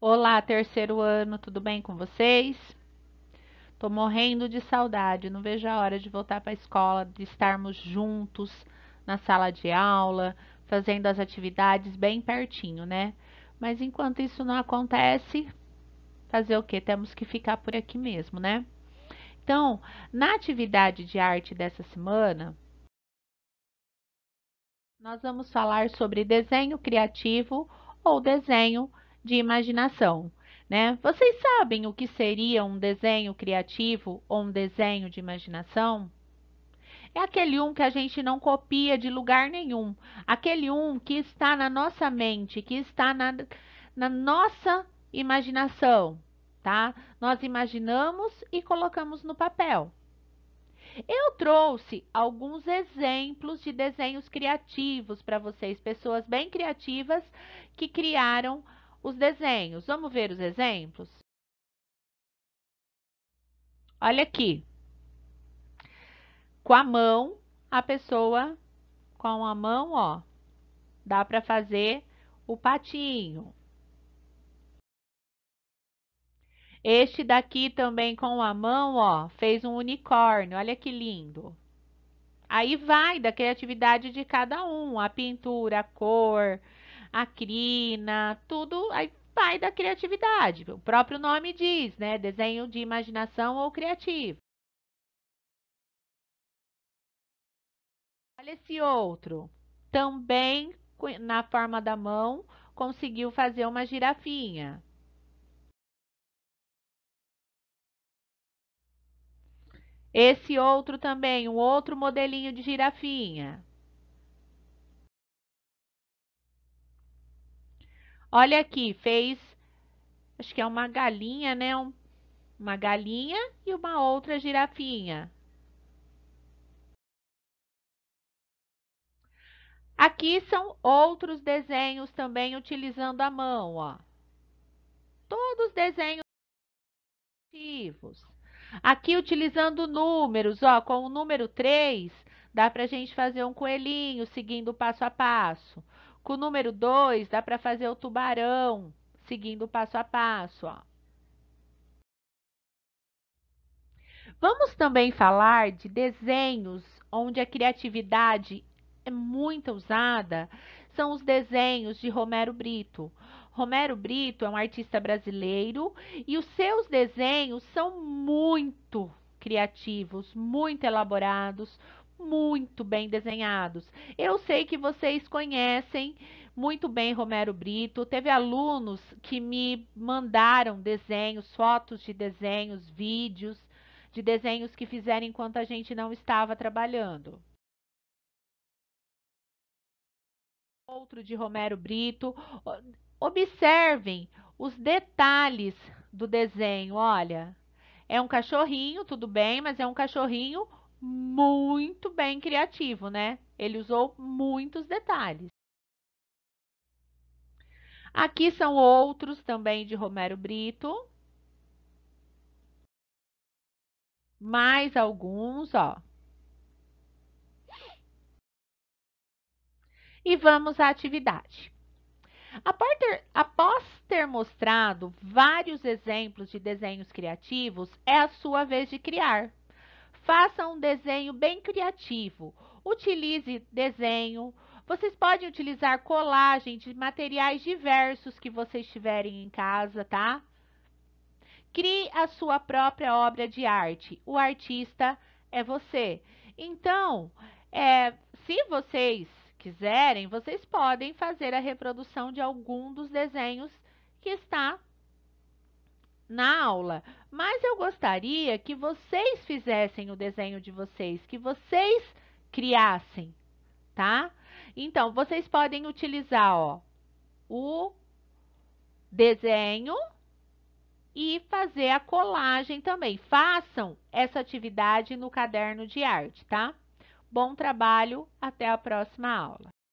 Olá, terceiro ano, tudo bem com vocês? Tô morrendo de saudade, não vejo a hora de voltar para a escola, de estarmos juntos na sala de aula, fazendo as atividades bem pertinho, né? Mas enquanto isso não acontece, fazer o que? Temos que ficar por aqui mesmo, né? Então, na atividade de arte dessa semana, nós vamos falar sobre desenho criativo ou desenho criativo de imaginação. Né? Vocês sabem o que seria um desenho criativo ou um desenho de imaginação? É aquele um que a gente não copia de lugar nenhum, aquele um que está na nossa mente, que está na, na nossa imaginação, tá? Nós imaginamos e colocamos no papel. Eu trouxe alguns exemplos de desenhos criativos para vocês, pessoas bem criativas que criaram os desenhos. Vamos ver os exemplos? Olha aqui. Com a mão, a pessoa, com a mão, ó, dá para fazer o patinho. Este daqui também com a mão, ó, fez um unicórnio. Olha que lindo. Aí vai da criatividade de cada um, a pintura, a cor, acrina, tudo aí vai da criatividade. O próprio nome diz, né? Desenho de imaginação ou criativo. Olha esse outro. Também na forma da mão conseguiu fazer uma girafinha. Esse outro também, um outro modelinho de girafinha. Olha aqui, fez, acho que é uma galinha, né? uma galinha e uma outra girafinha. Aqui são outros desenhos também utilizando a mão, ó. Todos desenhos Aqui utilizando números, ó, com o número 3, dá para a gente fazer um coelhinho seguindo passo a passo. Com o número 2, dá para fazer o tubarão, seguindo passo a passo. Ó. Vamos também falar de desenhos onde a criatividade é muito usada, são os desenhos de Romero Brito. Romero Brito é um artista brasileiro e os seus desenhos são muito criativos, muito elaborados, muito bem desenhados. Eu sei que vocês conhecem muito bem Romero Brito. Teve alunos que me mandaram desenhos, fotos de desenhos, vídeos de desenhos que fizeram enquanto a gente não estava trabalhando. Outro de Romero Brito. Observem os detalhes do desenho. Olha, é um cachorrinho, tudo bem, mas é um cachorrinho muito bem criativo, né? Ele usou muitos detalhes. Aqui são outros também de Romero Brito. Mais alguns, ó. E vamos à atividade. Após ter mostrado vários exemplos de desenhos criativos, é a sua vez de criar. Faça um desenho bem criativo. Utilize desenho. Vocês podem utilizar colagem de materiais diversos que vocês tiverem em casa, tá? Crie a sua própria obra de arte. O artista é você. Então, é, se vocês quiserem, vocês podem fazer a reprodução de algum dos desenhos que está na aula, mas eu gostaria que vocês fizessem o desenho de vocês, que vocês criassem, tá? Então, vocês podem utilizar, ó, o desenho e fazer a colagem também. Façam essa atividade no caderno de arte, tá? Bom trabalho, até a próxima aula.